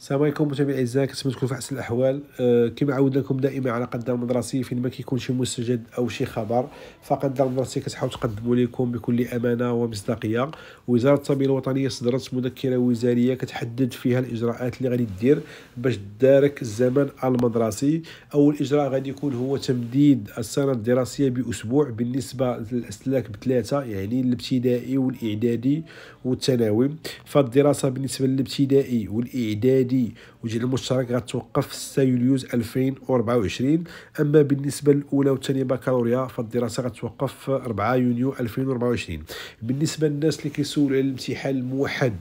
السلام عليكم متابعي الاعزاء كنتمنى تكونوا في احسن الاحوال أه كما عودناكم دائما على قد مدرسي فين ما كيكون شي مستجد او شي خبر فقد مدرسي كتحاول تقدموا لكم بكل امانه ومصداقيه وزاره التربيه الوطنيه صدرت مذكره وزاريه كتحدد فيها الاجراءات اللي غادي دير باش دارك الزمن المدرسي اول اجراء غادي يكون هو تمديد السنه الدراسيه باسبوع بالنسبه للاسلاك بثلاثه يعني الابتدائي والاعدادي والثانوي فالدراسه بالنسبه للابتدائي والاعدادي الميلادي وجهه المشترك غتوقف 6 يوليوز 2024 اما بالنسبه للاولى والثانيه بكالوريا فالدراسه غتوقف 4 يونيو 2024 بالنسبه للناس اللي كيسولوا على الامتحان الموحد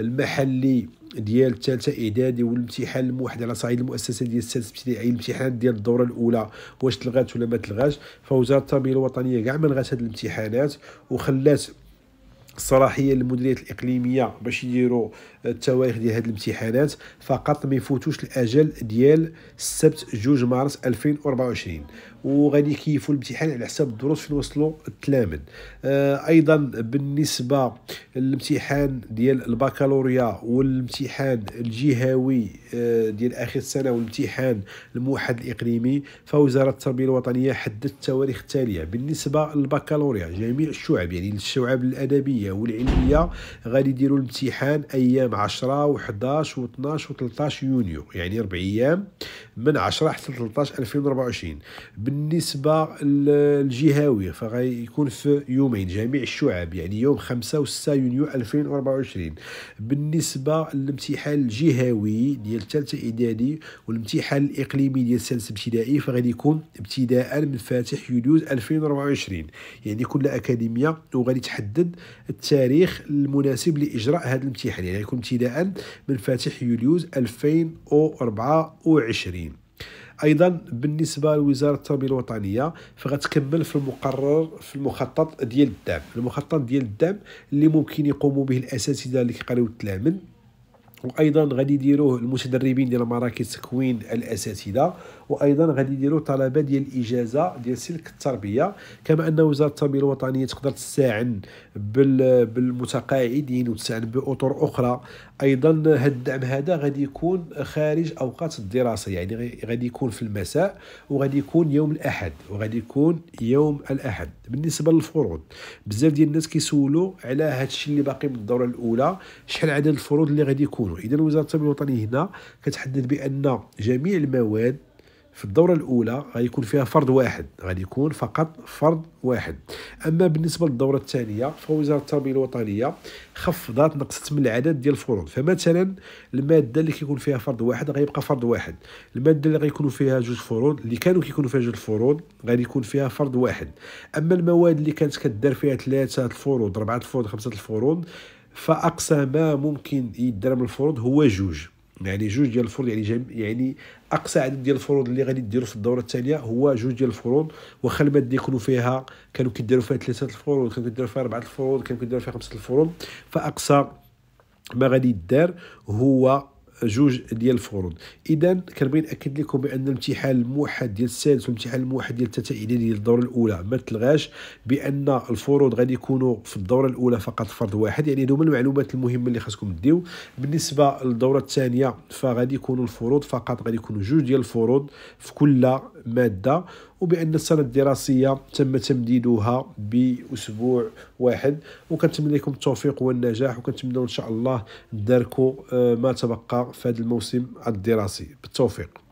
المحلي ديال الثالثه اعدادي والامتحان الموحد على صعيد المؤسسه ديال السادس ابتدائي الامتحان ديال الدوره الاولى واش تلغات ولا ما تلغاش فوزاره التربيه الوطنيه كاع ملغات لغات هاد الامتحانات وخلات الصلاحيه للمديريات الاقليميه باش يديروا التواريخ ديال هذه الامتحانات فقط ما يفوتوش الاجل ديال السبت 2 مارس 2024 وغادي يكيفوا الامتحان على حساب الدروس فين وصلوا التلامذ آه ايضا بالنسبه للامتحان ديال البكالوريا والامتحان الجهوي آه ديال اخر السنه والامتحان الموحد الاقليمي فوزاره التربيه الوطنيه حددت التواريخ التاليه بالنسبه للبكالوريا جميع الشعب يعني الشعب الادبيه والعلميه غادي يديروا الامتحان ايام 10 و11 و12 و13 يونيو يعني اربع ايام من 10 حتى 13 2024 بالنسبه للجهاويه فغيكون في يومين جميع الشعب يعني يوم 5 و 6 يونيو 2024 بالنسبه للامتحان الجهوي ديال الثالثه اعدادي والامتحان الاقليمي ديال السادس ابتدائي فغادي يكون ابتداء من فاتح يوليوز 2024 يعني كل اكاديميه وغادي تحدد التاريخ المناسب لاجراء هذا الامتحان يعني يكون ابتداء من فاتح يوليوز 2024 ايضا بالنسبه لوزاره التربيه الوطنيه فغتكمل في المقرر في المخطط ديال الدعم المخطط ديال الدعم اللي ممكن يقوموا به الاساتذه اللي كيقريو التلامذ وايضا غادي يديروه المتدربين ديال مراكز تكوين الاساتذه وايضا غادي يديروا طلبه ديال الاجازه ديال سلك التربيه كما ان وزاره التربيه الوطنيه تقدر تستعن بالمتقاعدين وتستعن باطر اخرى ايضا هذا الدعم هذا غادي يكون خارج اوقات الدراسه يعني غادي يكون في المساء وغادي يكون يوم الاحد وغادي يكون يوم الاحد بالنسبه للفروض بزاف ديال الناس كيسولوا على هذا الشيء اللي باقي من الدوره الاولى شحال عدد الفروض اللي غادي يكونوا كيتعاونوا اذا وزاره التربيه الوطنيه هنا كتحدد بان جميع المواد في الدورة الأولى غيكون فيها فرد واحد غادي يكون فقط فرد واحد أما بالنسبة للدورة الثانية فوزارة التربية الوطنية خفضت نقصت من العدد ديال الفروض فمثلا المادة اللي كيكون فيها فرد واحد غيبقى فرد واحد المادة اللي غيكونوا فيها جوج فروض اللي كانوا كيكونوا فيها جوج فروض غادي يكون فيها فرد واحد أما المواد اللي كانت كدار فيها ثلاثة الفروض أربعة الفروض خمسة الفروض فاقصى ما ممكن يدار من الفروض هو جوج يعني جوج ديال الفروض يعني جم... يعني اقصى عدد ديال الفروض اللي غادي ديروا في الدوره الثانيه هو جوج ديال الفروض واخا الماده يكونوا فيها كانوا كيديروا فيها ثلاثه الفروض كانوا كيديروا فيها اربعه الفروض كانوا كيديروا فيها خمسه الفروض فاقصى ما غادي يدار هو جوج ديال الفروض اذا كنبغي ناكد لكم بان الامتحان الموحد ديال السادس والامتحان الموحد ديال التتائيدي ديال الدوره الاولى ما تلغاش بان الفروض غادي يكونوا في الدوره الاولى فقط فرض واحد يعني هما المعلومات المهمه اللي خاصكم ديو بالنسبه للدوره الثانيه فغادي يكونوا الفروض فقط غادي يكونوا جوج ديال الفروض في كل ماده وبان السنه الدراسيه تم تمديدها باسبوع واحد وكنتمنى لكم التوفيق والنجاح وكنتمنى ان شاء الله تداركوا آه، ما تبقى في هذا الموسم الدراسي بالتوفيق